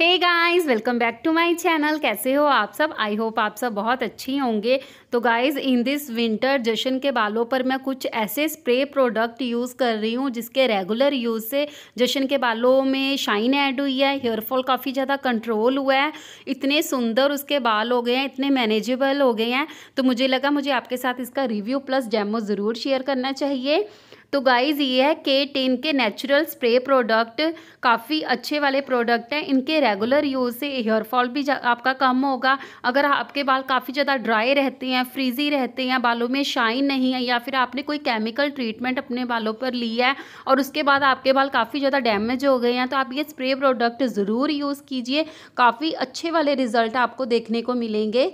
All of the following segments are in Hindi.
hey guys welcome back to my channel कैसे हो आप सब आई होप आप सब बहुत अच्छी होंगे तो guys in this winter season के बालों पर मैं कुछ ऐसे स्प्रे प्रोडक्ट यूज़ कर रही हूँ जिसके रेगुलर यूज़ से जशन के बालों में शाइन ऐड हुई है हेयरफॉल काफ़ी ज़्यादा कंट्रोल हुआ है इतने सुंदर उसके बाल हो गए हैं इतने मैनेजेबल हो गए हैं तो मुझे लगा मुझे आपके साथ इसका रिव्यू प्लस डेमो ज़रूर शेयर करना चाहिए तो गाइज़ ये है के टेन के नेचुरल स्प्रे प्रोडक्ट काफ़ी अच्छे वाले प्रोडक्ट हैं इनके रेगुलर यूज़ से हेयर फॉल भी आपका कम होगा अगर आपके बाल काफ़ी ज़्यादा ड्राई रहते हैं फ्रीजी रहते हैं बालों में शाइन नहीं है या फिर आपने कोई केमिकल ट्रीटमेंट अपने बालों पर लिया है और उसके बाद आपके बाल काफ़ी ज़्यादा डैमेज हो गए हैं तो आप ये स्प्रे प्रोडक्ट ज़रूर यूज़ कीजिए काफ़ी अच्छे वाले रिजल्ट आपको देखने को मिलेंगे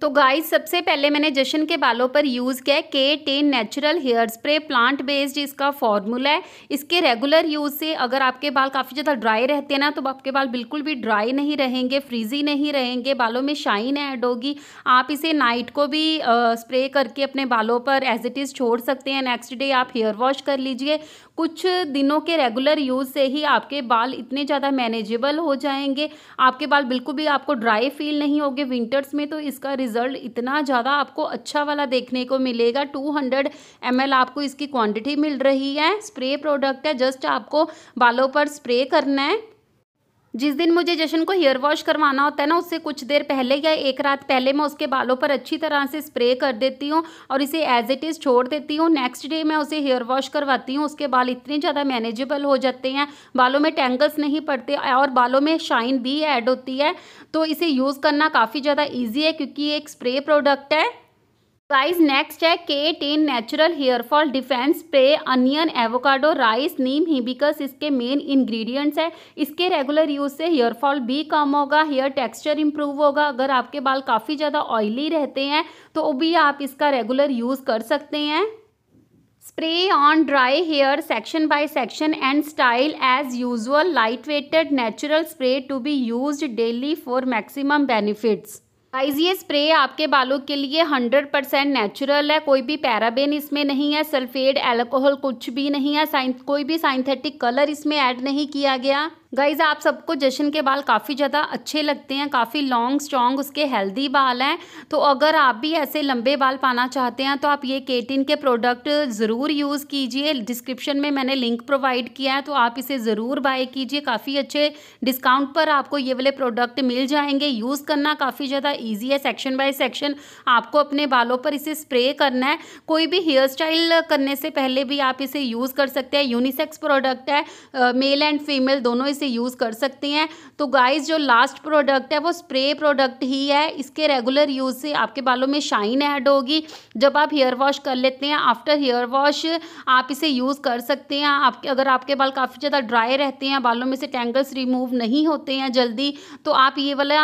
तो गाइस सबसे पहले मैंने जशन के बालों पर यूज़ किया है के ten natural hair spray plant based इसका फॉर्मूला है इसके रेगुलर यूज़ से अगर आपके बाल काफ़ी ज़्यादा ड्राई रहते हैं ना तो आपके बाल बिल्कुल भी ड्राई नहीं रहेंगे फ्रीजी नहीं रहेंगे बालों में शाइन ऐड होगी आप इसे नाइट को भी आ, स्प्रे करके अपने बालों पर एज इट इज़ छोड़ सकते हैं नेक्स्ट डे आप हेयर वॉश कर लीजिए कुछ दिनों के रेगुलर यूज़ से ही आपके बाल इतने ज़्यादा मैनेजेबल हो जाएंगे आपके बाल बिल्कुल भी आपको ड्राई फील नहीं होंगे विंटर्स में तो इसका रिजल्ट इतना ज़्यादा आपको अच्छा वाला देखने को मिलेगा टू हंड्रेड एम एल आपको इसकी क्वांटिटी मिल रही है स्प्रे प्रोडक्ट है जस्ट आपको बालों पर स्प्रे करना है जिस दिन मुझे जशन को हेयर वॉश करवाना होता है ना उससे कुछ देर पहले या एक रात पहले मैं उसके बालों पर अच्छी तरह से स्प्रे कर देती हूँ और इसे एज इट इज़ छोड़ देती हूँ नेक्स्ट डे मैं उसे हेयर वॉश करवाती हूँ उसके बाल इतने ज़्यादा मैनेजेबल हो जाते हैं बालों में टेंगल्स नहीं पड़ते और बालों में शाइन भी ऐड होती है तो इसे यूज़ करना काफ़ी ज़्यादा ईजी है क्योंकि ये एक स्प्रे प्रोडक्ट है गाइस नेक्स्ट है के ten natural hair fall defence spray onion avocado rice neem hibiscus इसके मेन इंग्रेडिएंट्स है इसके रेगुलर यूज से हेयर फॉल भी कम होगा हेयर टेक्सचर इंप्रूव होगा अगर आपके बाल काफ़ी ज़्यादा ऑयली रहते हैं तो भी आप इसका रेगुलर यूज़ कर सकते हैं spray on dry hair section by section and style as usual light weighted natural spray to be use daily for maximum benefits guys ये स्प्रे आपके बालों के लिए 100 परसेंट नेचुरल है कोई भी पैराबेन इसमें नहीं है सल्फेड एल्कोहल कुछ भी नहीं है कोई भी साइंथेटिक कलर इसमें ऐड नहीं किया गया गाइज आप सबको जश्न के बाल काफ़ी ज़्यादा अच्छे लगते हैं काफ़ी लॉन्ग स्ट्रॉन्ग उसके हेल्दी बाल हैं तो अगर आप भी ऐसे लंबे बाल पाना चाहते हैं तो आप ये केटिन के प्रोडक्ट ज़रूर यूज़ कीजिए डिस्क्रिप्शन में मैंने लिंक प्रोवाइड किया है तो आप इसे ज़रूर बाय कीजिए काफ़ी अच्छे डिस्काउंट पर आपको ये वाले प्रोडक्ट मिल जाएंगे यूज़ करना काफ़ी ज़्यादा ईजी है सेक्शन बाय सेक्शन आपको अपने बालों पर इसे स्प्रे करना है कोई भी हेयर स्टाइल करने से पहले भी आप इसे यूज़ कर सकते हैं यूनिसेक्स प्रोडक्ट है मेल एंड फीमेल दोनों इसे से यूज़ कर सकते हैं तो गाइस जो लास्ट प्रोडक्ट है वो स्प्रे प्रोडक्ट ही है इसके रेगुलर यूज़ से आपके बालों में शाइन ऐड होगी जब आप हेयर वॉश कर लेते हैं आफ्टर हेयर वॉश आप इसे यूज़ कर सकते हैं आपके अगर आपके बाल काफ़ी ज़्यादा ड्राई रहते हैं बालों में से टैंगल्स रिमूव नहीं होते हैं जल्दी तो आप ये वाला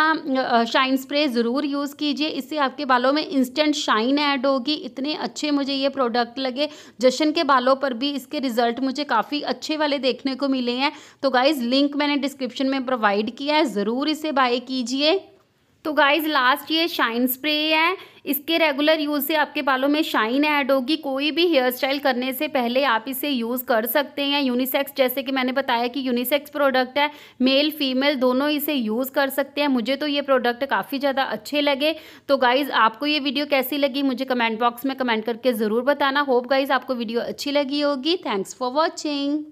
शाइन स्प्रे ज़रूर यूज़ कीजिए इससे आपके बालों में इंस्टेंट शाइन ऐड होगी इतने अच्छे मुझे ये प्रोडक्ट लगे जशन के बालों पर भी इसके रिज़ल्ट मुझे काफ़ी अच्छे वाले देखने को मिले हैं तो गाइज़ लिंक लिंक मैंने डिस्क्रिप्शन में प्रोवाइड किया है ज़रूर इसे बाय कीजिए तो गाइज लास्ट ये शाइन स्प्रे है इसके रेगुलर यूज़ से आपके बालों में शाइन ऐड होगी कोई भी हेयर स्टाइल करने से पहले आप इसे यूज़ कर सकते हैं यूनिसेक्स जैसे कि मैंने बताया कि यूनिसेक्स प्रोडक्ट है मेल फीमेल दोनों इसे यूज़ कर सकते हैं मुझे तो ये प्रोडक्ट काफ़ी ज़्यादा अच्छे लगे तो गाइज़ आपको ये वीडियो कैसी लगी मुझे कमेंट बॉक्स में कमेंट करके ज़रूर बताना होप गाइज़ आपको वीडियो अच्छी लगी होगी थैंक्स फॉर वॉचिंग